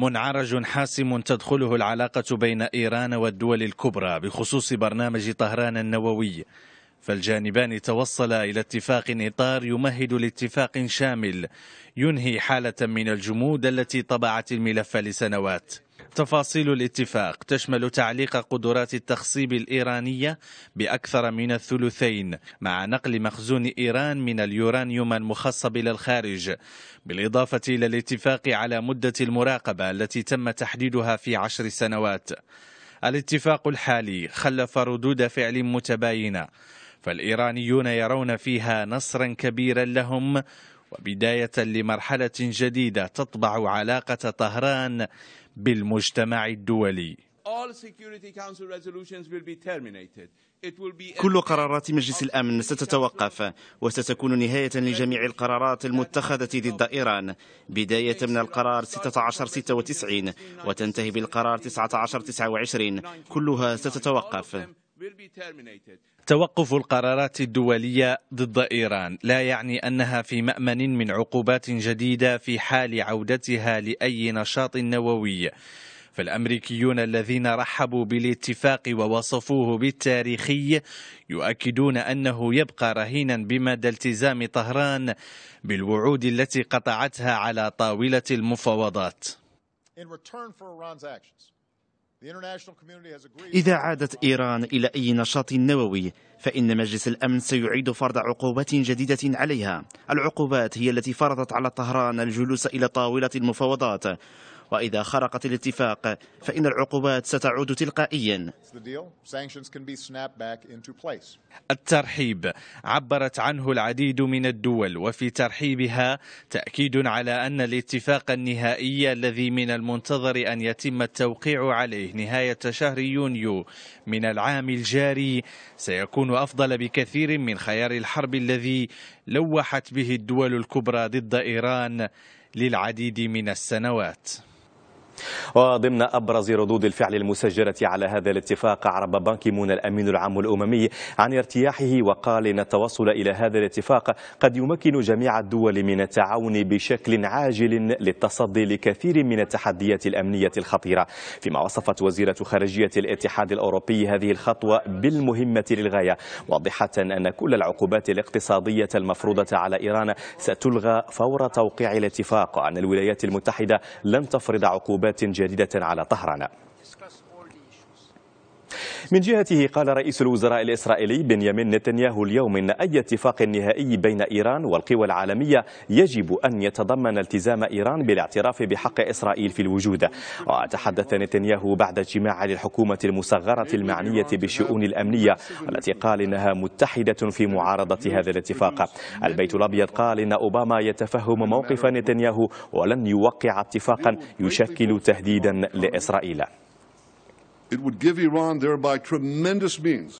منعرج حاسم تدخله العلاقة بين إيران والدول الكبرى بخصوص برنامج طهران النووي فالجانبان توصلا إلى اتفاق إطار يمهد لاتفاق شامل ينهي حالة من الجمود التي طبعت الملف لسنوات تفاصيل الاتفاق تشمل تعليق قدرات التخصيب الإيرانية بأكثر من الثلثين مع نقل مخزون إيران من اليورانيوم المخصب إلى الخارج بالإضافة إلى الاتفاق على مدة المراقبة التي تم تحديدها في عشر سنوات الاتفاق الحالي خلف ردود فعل متباينة فالإيرانيون يرون فيها نصرا كبيرا لهم وبداية لمرحلة جديدة تطبع علاقة طهران بالمجتمع الدولي كل قرارات مجلس الأمن ستتوقف وستكون نهاية لجميع القرارات المتخذة ضد إيران بداية من القرار 1696 وتنتهي بالقرار 1929 كلها ستتوقف توقف القرارات الدولية ضد إيران لا يعني أنها في مأمن من عقوبات جديدة في حال عودتها لأي نشاط نووي فالامريكيون الذين رحبوا بالاتفاق ووصفوه بالتاريخي يؤكدون انه يبقى رهينا بمدى التزام طهران بالوعود التي قطعتها على طاوله المفاوضات. إذا عادت إيران إلى أي نشاط نووي فإن مجلس الأمن سيعيد فرض عقوبات جديدة عليها العقوبات هي التي فرضت على طهران الجلوس إلى طاولة المفاوضات وإذا خرقت الاتفاق فإن العقوبات ستعود تلقائيا الترحيب عبرت عنه العديد من الدول وفي ترحيبها تأكيد على أن الاتفاق النهائي الذي من المنتظر أن يتم التوقيع عليه نهاية شهر يونيو من العام الجاري سيكون أفضل بكثير من خيار الحرب الذي لوحت به الدول الكبرى ضد إيران للعديد من السنوات وضمن أبرز ردود الفعل المسجلة على هذا الاتفاق عرب بنك مون الأمين العام الأممي عن ارتياحه وقال إن التوصل إلى هذا الاتفاق قد يمكن جميع الدول من التعاون بشكل عاجل للتصدي لكثير من التحديات الأمنية الخطيرة فيما وصفت وزيرة خارجية الاتحاد الأوروبي هذه الخطوة بالمهمة للغاية واضحة أن كل العقوبات الاقتصادية المفروضة على إيران ستلغى فور توقيع الاتفاق وأن الولايات المتحدة لن تفرض عقوبات ثورة جديدة على طهران من جهته قال رئيس الوزراء الإسرائيلي بنيامين نتنياهو اليوم إن أي اتفاق نهائي بين إيران والقوى العالمية يجب أن يتضمن التزام إيران بالاعتراف بحق إسرائيل في الوجود وتحدث نتنياهو بعد اجتماع للحكومة المصغرة المعنية بالشؤون الأمنية التي قال إنها متحدة في معارضة هذا الاتفاق البيت الأبيض قال إن أوباما يتفهم موقف نتنياهو ولن يوقع اتفاقا يشكل تهديدا لإسرائيل It would give Iran thereby tremendous means